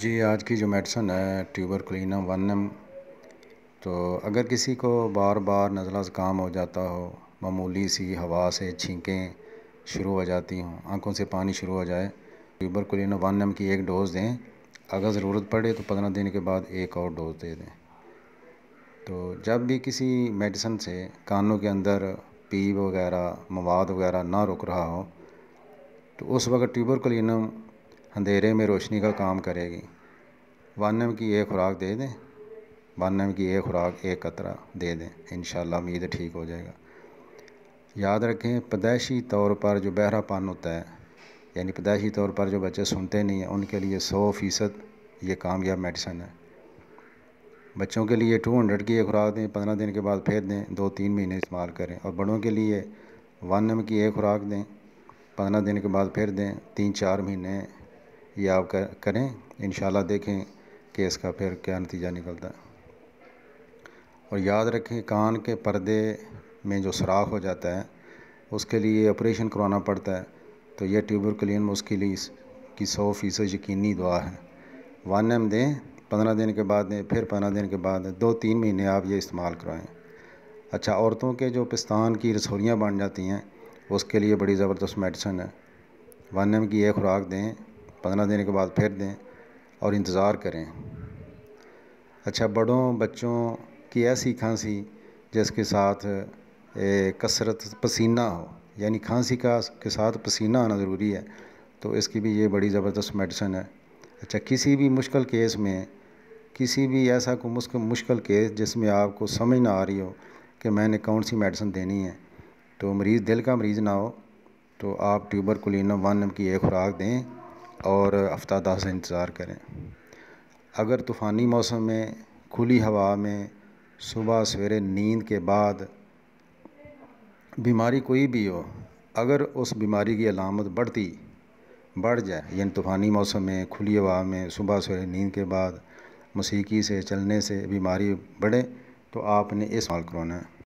जी आज की जो मेडिसन है ट्यूबर क्लिनम वन एम तो अगर किसी को बार बार नज़ला ज़ुकाम हो जाता हो मामूली सी हवा से छींकें शुरू हो जाती हों आंखों से पानी शुरू हो जाए ट्यूबर क्लिनम वन एम की एक डोज़ दें अगर ज़रूरत पड़े तो पंद्रह दिन के बाद एक और डोज़ दे दें तो जब भी किसी मेडिसन से कानों के अंदर पी वगैरह मवाद वगैरह ना रुक रहा हो तो उस वक्त ट्यूबर क्लिनम अंधेरे में रोशनी का काम करेगी वानम की एक खुराक दे दें वानम की एक खुराक एक कतरा दे दें इन उम्मीद ठीक हो जाएगा याद रखें पैदाइशी तौर पर जो बहरापन होता है यानी पैदाइशी तौर पर जो बच्चे सुनते नहीं हैं उनके लिए सौ फ़ीसद ये कामयाब मेडिसन है बच्चों के लिए टू हंड्रेड की एक खुराक दें पंद्रह दिन के बाद फेर दें दो तीन महीने इस्तेमाल करें और बड़ों के लिए वन एम की एक खुराक दें पंद्रह दिन के बाद फिर दें तीन चार महीने ये आप करें इन देखें कि इसका फिर क्या नतीजा निकलता है और याद रखें कान के पर्दे में जो सुराख हो जाता है उसके लिए ऑपरेशन करवाना पड़ता है तो यह ट्यूबर क्लिन उसके लिए की सौ फीसद यकीनी दुआ है वन एम दें पंद्रह दिन के बाद दें फिर पंद्रह दिन के बाद दो तीन महीने आप ये इस्तेमाल करवाएँ अच्छा औरतों के जो पिस्तान की रसोलियाँ बन जाती हैं उसके लिए बड़ी ज़बरदस्त मेडिसन है वन एम की यह खुराक दें पंद्रह दिन के बाद फिर दें और इंतज़ार करें अच्छा बड़ों बच्चों की ऐसी खांसी जिसके साथ कसरत पसीना हो यानी खांसी का के साथ पसीना आना ज़रूरी है तो इसकी भी ये बड़ी ज़बरदस्त मेडिसन है अच्छा किसी भी मुश्किल केस में किसी भी ऐसा को मुश्किल मुश्किल केस जिसमें आपको समझ ना आ रही हो कि मैंने कौन सी मेडिसिन देनी है तो मरीज़ दिल का मरीज़ ना हो तो आप ट्यूबर कुलिनम वन की एक खुराक दें और अफ्तादा से इंतज़ार करें अगर तूफ़ानी मौसम में खुली हवा में सुबह सवेरे नींद के बाद बीमारी कोई भी हो अगर उस बीमारी की अलामत बढ़ती बढ़ जाए यानी तूफ़ानी मौसम में खुली हवा में सुबह सवेरे नींद के बाद मसीकी से चलने से बीमारी बढ़े तो आपने इस्तेमाल करवाना है